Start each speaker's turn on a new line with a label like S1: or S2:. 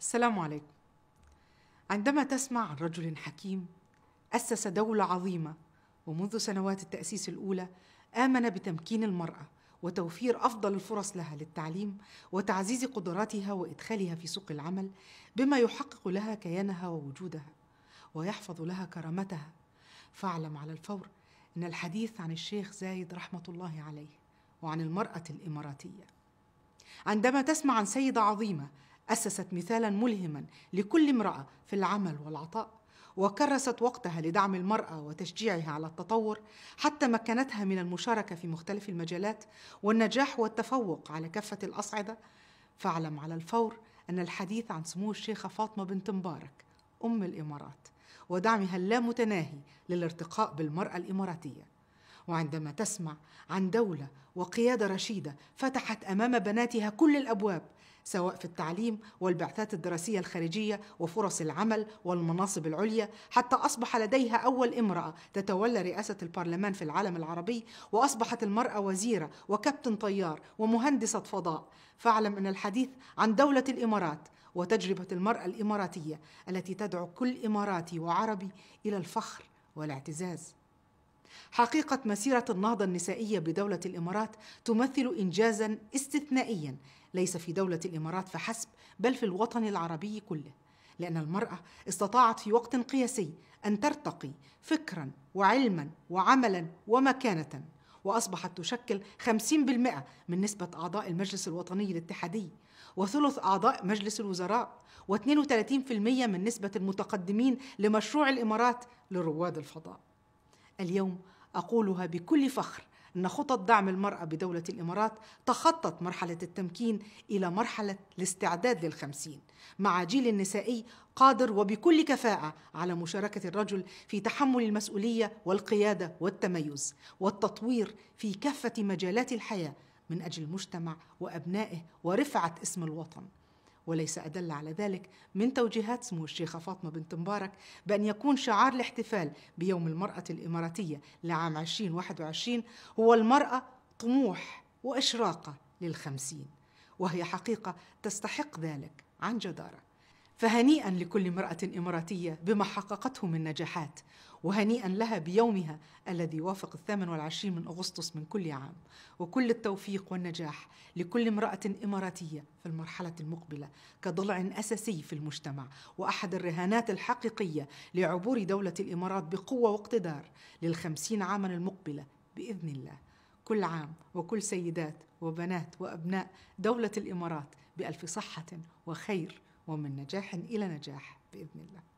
S1: السلام عليكم عندما تسمع عن رجل حكيم أسس دولة عظيمة ومنذ سنوات التأسيس الأولى آمن بتمكين المرأة وتوفير أفضل الفرص لها للتعليم وتعزيز قدراتها وإدخالها في سوق العمل بما يحقق لها كيانها ووجودها ويحفظ لها كرامتها فاعلم على الفور أن الحديث عن الشيخ زايد رحمة الله عليه وعن المرأة الإماراتية عندما تسمع عن سيدة عظيمة أسست مثالا ملهما لكل امرأة في العمل والعطاء وكرست وقتها لدعم المرأة وتشجيعها على التطور حتى مكنتها من المشاركة في مختلف المجالات والنجاح والتفوق على كافة الأصعدة فاعلم على الفور أن الحديث عن سمو الشيخة فاطمة بنت مبارك أم الإمارات ودعمها اللامتناهي للارتقاء بالمرأة الإماراتية وعندما تسمع عن دولة وقيادة رشيدة فتحت أمام بناتها كل الأبواب سواء في التعليم والبعثات الدراسية الخارجية وفرص العمل والمناصب العليا حتى أصبح لديها أول امرأة تتولى رئاسة البرلمان في العالم العربي وأصبحت المرأة وزيرة وكابتن طيار ومهندسة فضاء فاعلم أن الحديث عن دولة الإمارات وتجربة المرأة الإماراتية التي تدعو كل إماراتي وعربي إلى الفخر والاعتزاز حقيقة مسيرة النهضة النسائية بدولة الإمارات تمثل إنجازا استثنائيا ليس في دولة الإمارات فحسب بل في الوطن العربي كله لأن المرأة استطاعت في وقت قياسي أن ترتقي فكرا وعلما وعملا ومكانة وأصبحت تشكل 50% من نسبة أعضاء المجلس الوطني الاتحادي وثلث أعضاء مجلس الوزراء و32% من نسبة المتقدمين لمشروع الإمارات لرواد الفضاء اليوم أقولها بكل فخر أن خطط دعم المرأة بدولة الإمارات تخطت مرحلة التمكين إلى مرحلة الاستعداد للخمسين مع جيل نسائي قادر وبكل كفاءة على مشاركة الرجل في تحمل المسؤولية والقيادة والتميز والتطوير في كافة مجالات الحياة من أجل المجتمع وأبنائه ورفعة اسم الوطن وليس أدل على ذلك من توجيهات سمو الشيخة فاطمة بنت مبارك بأن يكون شعار الاحتفال بيوم المرأة الإماراتية لعام 2021 هو المرأة طموح وإشراقة للخمسين وهي حقيقة تستحق ذلك عن جدارة فهنيئا لكل امراه اماراتيه بما حققته من نجاحات وهنيئا لها بيومها الذي يوافق الثامن والعشرين من أغسطس من كل عام وكل التوفيق والنجاح لكل امرأة إماراتية في المرحلة المقبلة كضلع أساسي في المجتمع وأحد الرهانات الحقيقية لعبور دولة الإمارات بقوة واقتدار للخمسين عاما المقبلة بإذن الله كل عام وكل سيدات وبنات وأبناء دولة الإمارات بألف صحة وخير ومن نجاح إلى نجاح بإذن الله